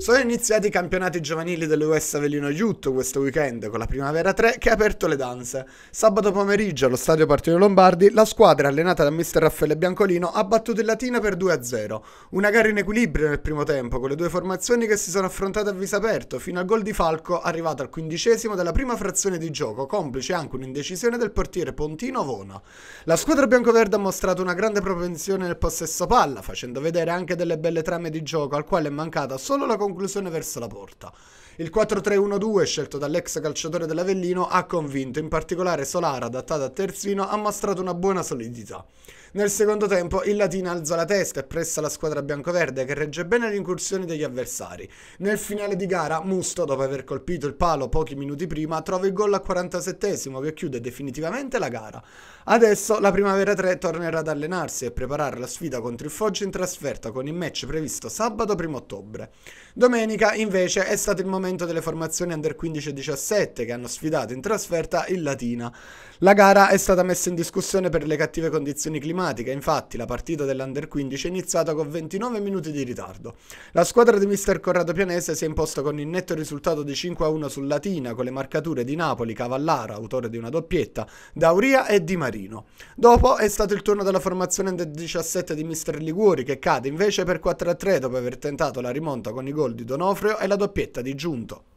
Sono iniziati i campionati giovanili dell'US Avellino Youth questo weekend con la Primavera 3 che ha aperto le danze. Sabato pomeriggio allo stadio Partito Lombardi la squadra allenata da mister Raffaele Biancolino ha battuto il Latina per 2-0. Una gara in equilibrio nel primo tempo con le due formazioni che si sono affrontate a viso aperto fino al gol di Falco arrivato al quindicesimo della prima frazione di gioco complice anche un'indecisione del portiere Pontino Vona. La squadra biancoverde ha mostrato una grande propensione nel possesso palla facendo vedere anche delle belle trame di gioco al quale è mancata solo la conclusione verso la porta. Il 4-3-1-2 scelto dall'ex calciatore dell'Avellino ha convinto, in particolare Solara, adattato a terzino, ha mostrato una buona solidità. Nel secondo tempo il Latina alza la testa e pressa la squadra biancoverde che regge bene le incursioni degli avversari. Nel finale di gara Musto, dopo aver colpito il palo pochi minuti prima, trova il gol al 47esimo che chiude definitivamente la gara. Adesso la Primavera 3 tornerà ad allenarsi e preparare la sfida contro il Foggia in trasferta con il match previsto sabato 1 ottobre. Domenica invece è stato il momento delle formazioni under 15 e 17 che hanno sfidato in trasferta il Latina. La gara è stata messa in discussione per le cattive condizioni climatiche drammatica, infatti, la partita dell'Under 15 è iniziata con 29 minuti di ritardo. La squadra di mister Corrado Pianese si è imposta con il netto risultato di 5-1 sul Latina con le marcature di Napoli, Cavallara, autore di una doppietta, Dauria e Di Marino. Dopo è stato il turno della formazione del 17 di mister Liguori che cade invece per 4-3 dopo aver tentato la rimonta con i gol di Donofrio e la doppietta di Giunto.